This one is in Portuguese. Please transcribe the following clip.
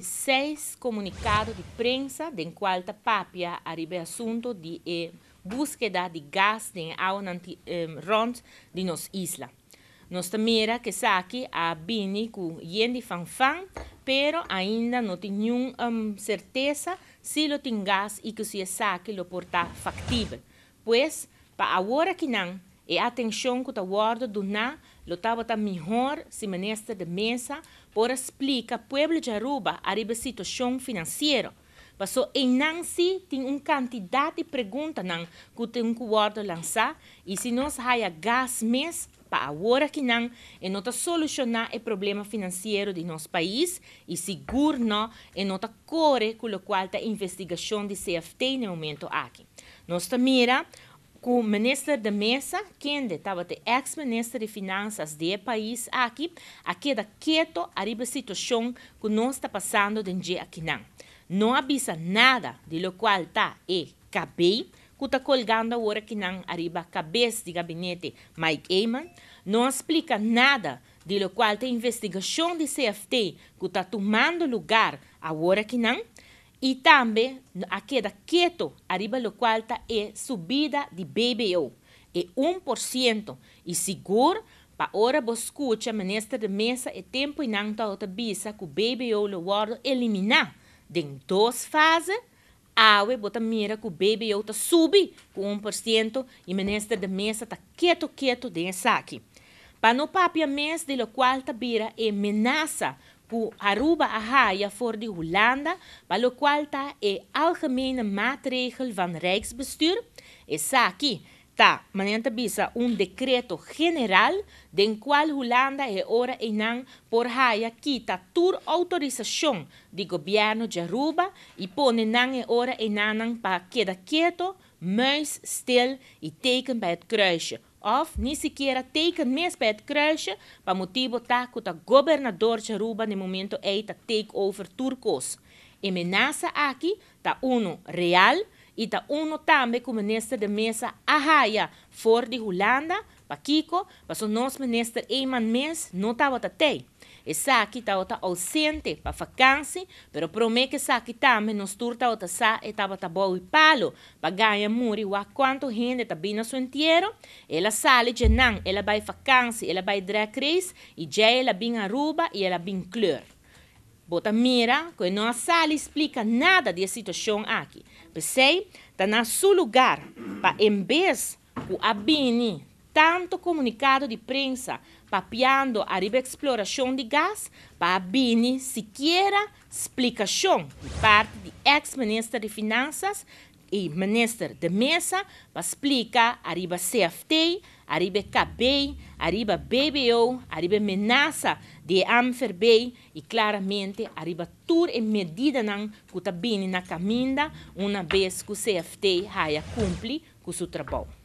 seis comunicados de prensa de cuarta papia arriba asunto de eh, búsqueda de gas de agua eh, rond de nos isla. Nos temera que saque a Bini con yendi fanfan, pero ainda no tiene um, certeza si lo tiene y que si es saque lo porta factible. Pues, para ahora que E atenção que o guarda do na, lotava tá melhor se menester de mesa, por explicar povo de Aruba a situação financeira. Passou em Nancy, tem uma quantidade de perguntas nan, que tem que guarda lançar, e se nós haja gás mês, para agora que não, é nota solucionar o problema financeiro de nosso país e seguro não, é nota corre com o qual a investigação de CFT no momento aqui. Nossa mira, com o ministro da Mesa, quem estava de ex-ministro de Finanças do país aqui, a queda quieto arriba a situação que não está passando de dia aqui não. Não avisa nada de lo qual está e cabei, que está colgando agora que não arriba cabeça de gabinete Mike Eyman, não explica nada de lo qual tem investigação de CFT que está tomando lugar agora que não, e também a ah, queda quieto, arriba lo quarta, é subida de BBO, é 1%. E seguro, para agora você escuta, ministra de mesa, é tempo e não está outra visa que o BBO lo guarda eliminar. Tem duas fases, awe bota mira que o BBO está subi com 1% e ministro de mesa está quieto, quieto, de saque. Para papi a mês, de lo quarta vira é ameaça ku Aruba Ahaya voor de Hollanda, balokwalta e algemene maatregel van Rijksbestuur, is saki ta mediante bisa un decreto general den cual hulanda e ora enan por haya kita tur autorización di gobierno de Aruba y pone nan e ora enanan pa queda quieto, muis, stil y teken bij het kruisje of, ni siquiera teken mis bij het kruisje, pa motivo ta kuta gobernador Cheruba de momento ei ta take over Turcos. E menasa aki, ta uno real, ita ta uno tambe ku minister de mesa Ahaya, voor di hulanda. Pakiko, baso nos minister Eman Mes não estava tá até. E Saki estava tá ausente para vacância, pero promete que Saki também nos turta outra sa e estava tá bom e palo, para ganhar muri o quanto gente tá bem na sua inteiro. Ela sale de não, ela vai vacância, ela vai drag race e já ela bem aruba e ela bem clor. Bota mira, que não sale explica nada de situação aqui. Pensei, tá na seu lugar, para em o abini tanto comunicado de prensa papeando a exploração de gás para a Bini sequer explicação de parte do ex-ministro de Finanças e ministro de Mesa para explicar riba CFT, KB, a riba BBO, riba ameaça de Amferbei e claramente riba tudo em medida não que está bini na caminha uma vez que o CFT haja cumpre com seu trabalho.